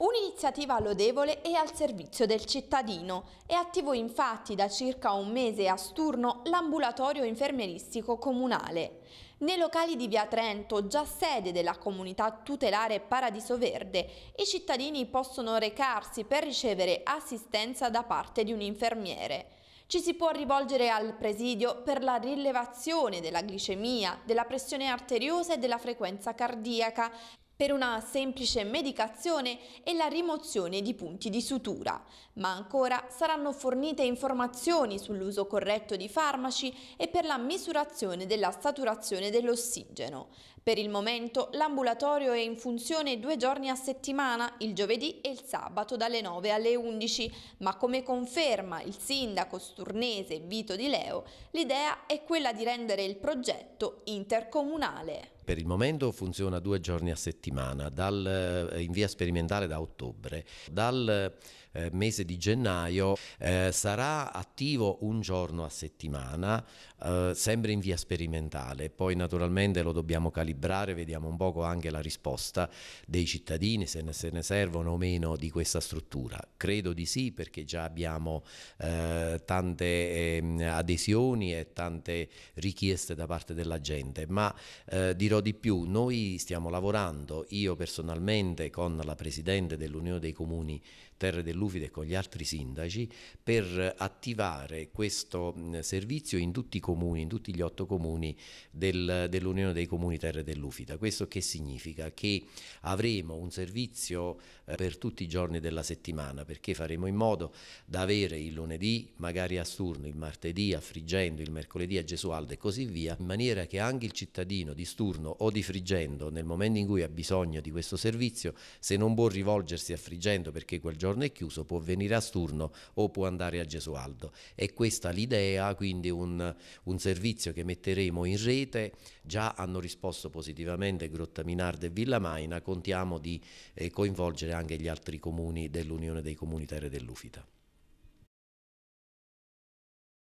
Un'iniziativa lodevole e al servizio del cittadino. È attivo infatti da circa un mese a Sturno l'ambulatorio infermieristico comunale. Nei locali di Via Trento, già sede della comunità tutelare Paradiso Verde, i cittadini possono recarsi per ricevere assistenza da parte di un infermiere. Ci si può rivolgere al presidio per la rilevazione della glicemia, della pressione arteriosa e della frequenza cardiaca per una semplice medicazione e la rimozione di punti di sutura, ma ancora saranno fornite informazioni sull'uso corretto di farmaci e per la misurazione della saturazione dell'ossigeno. Per il momento l'ambulatorio è in funzione due giorni a settimana, il giovedì e il sabato dalle 9 alle 11, ma come conferma il sindaco sturnese Vito Di Leo, l'idea è quella di rendere il progetto intercomunale per il momento funziona due giorni a settimana, dal, eh, in via sperimentale da ottobre. Dal eh, mese di gennaio eh, sarà attivo un giorno a settimana, eh, sempre in via sperimentale, poi naturalmente lo dobbiamo calibrare, vediamo un poco anche la risposta dei cittadini, se ne, se ne servono o meno di questa struttura. Credo di sì perché già abbiamo eh, tante ehm, adesioni e tante richieste da parte della gente, ma eh, dirò di più, noi stiamo lavorando, io personalmente con la Presidente dell'Unione dei Comuni Terre dell'Uso, Tufide e con gli altri sindaci per attivare questo servizio in tutti i comuni, in tutti gli otto comuni del, dell'Unione dei Comuni Terre dell'Ufida. Questo che significa? Che avremo un servizio eh, per tutti i giorni della settimana perché faremo in modo da avere il lunedì, magari a Sturno, il martedì a Frigendo, il mercoledì a Gesualdo e così via, in maniera che anche il cittadino di Sturno o di Frigendo nel momento in cui ha bisogno di questo servizio, se non può rivolgersi a Frigendo perché quel giorno è chiuso, chiuso, può venire a Sturno o può andare a Gesualdo. È questa l'idea, quindi un, un servizio che metteremo in rete, già hanno risposto positivamente Grotta Minarda e Villa Maina, contiamo di eh, coinvolgere anche gli altri comuni dell'Unione dei Comuni Terre dell'Ufita.